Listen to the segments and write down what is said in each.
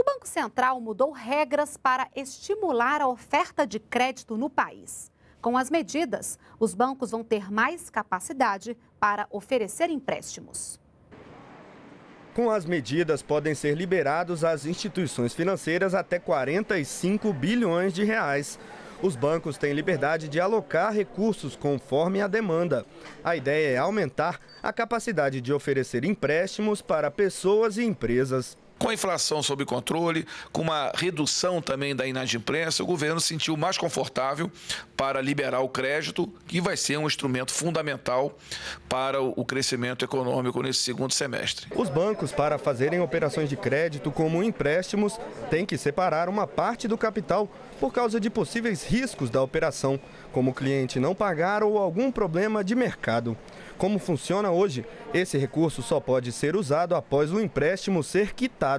O Banco Central mudou regras para estimular a oferta de crédito no país. Com as medidas, os bancos vão ter mais capacidade para oferecer empréstimos. Com as medidas, podem ser liberados às instituições financeiras até 45 bilhões de reais. Os bancos têm liberdade de alocar recursos conforme a demanda. A ideia é aumentar a capacidade de oferecer empréstimos para pessoas e empresas com a inflação sob controle, com uma redução também da inadimplência, o governo se sentiu mais confortável para liberar o crédito, que vai ser um instrumento fundamental para o crescimento econômico nesse segundo semestre. Os bancos, para fazerem operações de crédito como empréstimos, têm que separar uma parte do capital por causa de possíveis riscos da operação, como o cliente não pagar ou algum problema de mercado. Como funciona hoje, esse recurso só pode ser usado após o empréstimo ser quitado.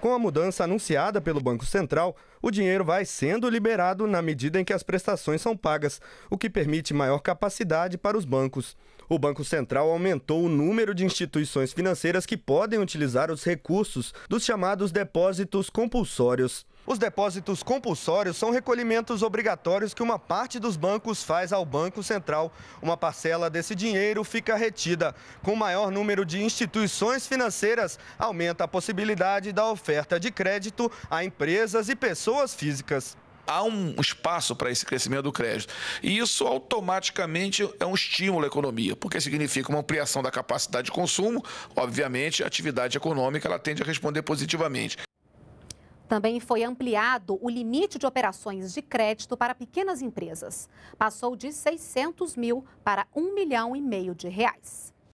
Com a mudança anunciada pelo Banco Central, o dinheiro vai sendo liberado na medida em que as prestações são pagas, o que permite maior capacidade para os bancos o Banco Central aumentou o número de instituições financeiras que podem utilizar os recursos dos chamados depósitos compulsórios. Os depósitos compulsórios são recolhimentos obrigatórios que uma parte dos bancos faz ao Banco Central. Uma parcela desse dinheiro fica retida. Com o maior número de instituições financeiras, aumenta a possibilidade da oferta de crédito a empresas e pessoas físicas há um espaço para esse crescimento do crédito. E isso automaticamente é um estímulo à economia, porque significa uma ampliação da capacidade de consumo, obviamente, a atividade econômica ela tende a responder positivamente. Também foi ampliado o limite de operações de crédito para pequenas empresas. Passou de 600 mil para 1 milhão e meio de reais.